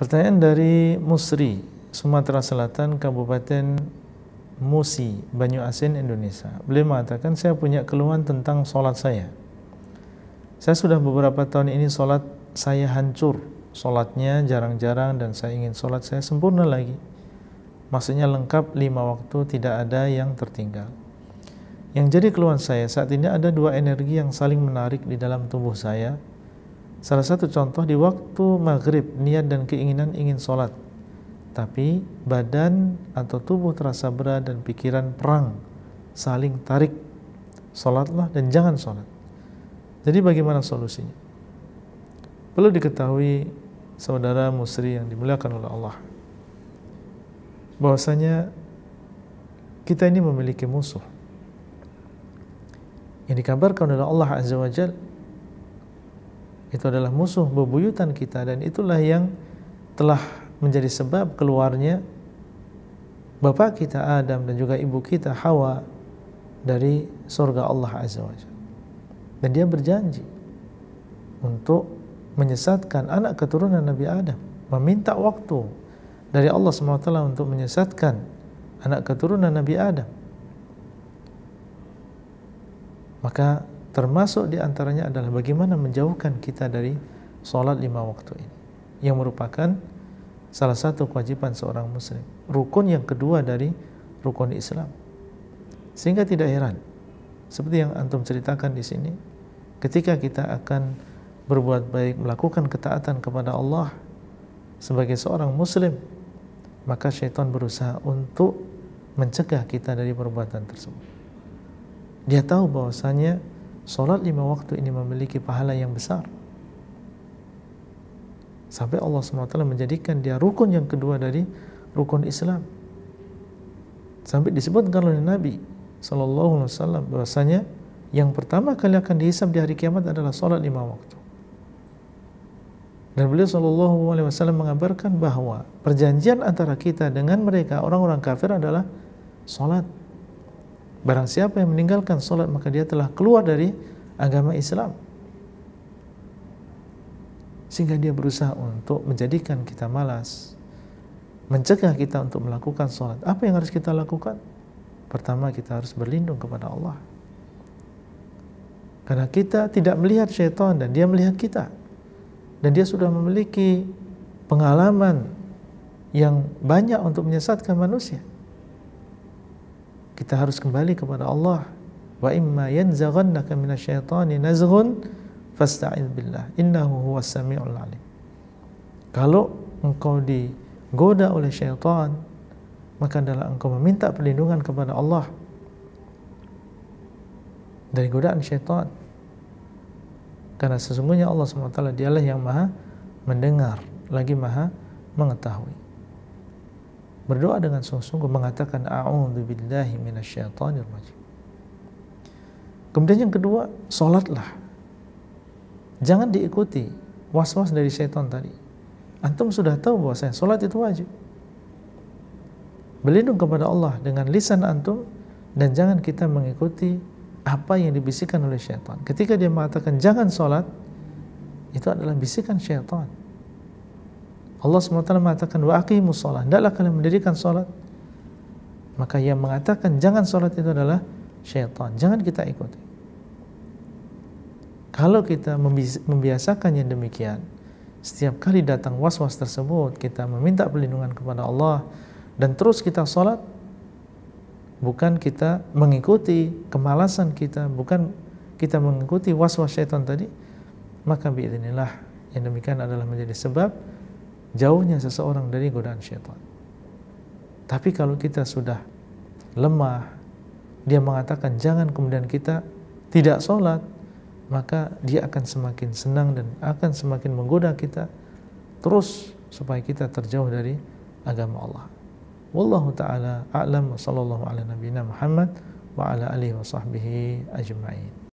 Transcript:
Pertanyaan dari Musri, Sumatera Selatan, Kabupaten Musi, Banyu Asin, Indonesia. Beliau mengatakan, saya punya keluhan tentang sholat saya. Saya sudah beberapa tahun ini sholat saya hancur. Sholatnya jarang-jarang dan saya ingin sholat saya sempurna lagi. Maksudnya lengkap lima waktu, tidak ada yang tertinggal. Yang jadi keluhan saya saat ini ada dua energi yang saling menarik di dalam tubuh saya, Salah satu contoh di waktu maghrib, niat dan keinginan ingin sholat. Tapi badan atau tubuh terasa berat dan pikiran perang, saling tarik. Sholatlah dan jangan sholat. Jadi bagaimana solusinya? Perlu diketahui saudara musri yang dimuliakan oleh Allah. Bahwasanya kita ini memiliki musuh. Yang dikabarkan oleh Allah Azza wa Jalla itu adalah musuh bebuyutan kita dan itulah yang telah menjadi sebab keluarnya bapak kita Adam dan juga ibu kita Hawa dari surga Allah Azza wa Jalla. Dan dia berjanji untuk menyesatkan anak keturunan Nabi Adam, meminta waktu dari Allah SWT untuk menyesatkan anak keturunan Nabi Adam. Maka Termasuk di antaranya adalah bagaimana menjauhkan kita dari sholat lima waktu ini. Yang merupakan salah satu kewajiban seorang muslim. Rukun yang kedua dari rukun Islam. Sehingga tidak heran. Seperti yang antum ceritakan di sini. Ketika kita akan berbuat baik, melakukan ketaatan kepada Allah sebagai seorang muslim, maka syaitan berusaha untuk mencegah kita dari perbuatan tersebut. Dia tahu bahwasanya Salat lima waktu ini memiliki pahala yang besar. Sampai Allah SWT menjadikan dia rukun yang kedua dari rukun Islam. Sampai disebutkan oleh Nabi SAW bahwasanya yang pertama kali akan dihisab di hari kiamat adalah salat lima waktu. Dan beliau Shallallahu Alaihi Wasallam mengabarkan bahwa perjanjian antara kita dengan mereka orang-orang kafir adalah sholat Barang siapa yang meninggalkan sholat maka dia telah keluar dari agama Islam. Sehingga dia berusaha untuk menjadikan kita malas, mencegah kita untuk melakukan sholat. Apa yang harus kita lakukan? Pertama kita harus berlindung kepada Allah. Karena kita tidak melihat syaitan dan dia melihat kita. Dan dia sudah memiliki pengalaman yang banyak untuk menyesatkan manusia. Kita harus kembali kepada Allah. Wa imma yanzaghannaka minasyaitani nazghun fasta'in billah innahu huwas samiul alim. Kalau engkau digoda oleh syaitan, maka adalah engkau meminta perlindungan kepada Allah dari godaan syaitan. Karena sesungguhnya Allah SWT dialah yang maha mendengar, lagi maha mengetahui berdoa dengan sungguh-sungguh mengatakan billahi minasyaitonir rajim. Kemudian yang kedua, sholatlah. Jangan diikuti was-was dari syaitan tadi. Antum sudah tahu bahwa saya sholat itu wajib. Berlindung kepada Allah dengan lisan antum dan jangan kita mengikuti apa yang dibisikkan oleh syaitan. Ketika dia mengatakan jangan sholat, itu adalah bisikan syaitan. Allah SWT mengatakan wa aqimus salat. Tidaklah kalian mendirikan sholat. Maka yang mengatakan jangan sholat itu adalah syaitan. Jangan kita ikuti. Kalau kita membiasakan yang demikian, setiap kali datang was-was tersebut, kita meminta perlindungan kepada Allah dan terus kita sholat, bukan kita mengikuti kemalasan kita, bukan kita mengikuti was-was syaitan tadi, maka biiznillah yang demikian adalah menjadi sebab jauhnya seseorang dari godaan syaitan. Tapi kalau kita sudah lemah, dia mengatakan jangan kemudian kita tidak sholat, maka dia akan semakin senang dan akan semakin menggoda kita terus supaya kita terjauh dari agama Allah. Wallahu ta'ala a'lam wa sallallahu ala nabina Muhammad wa ala alihi wa sahbihi ajma'in.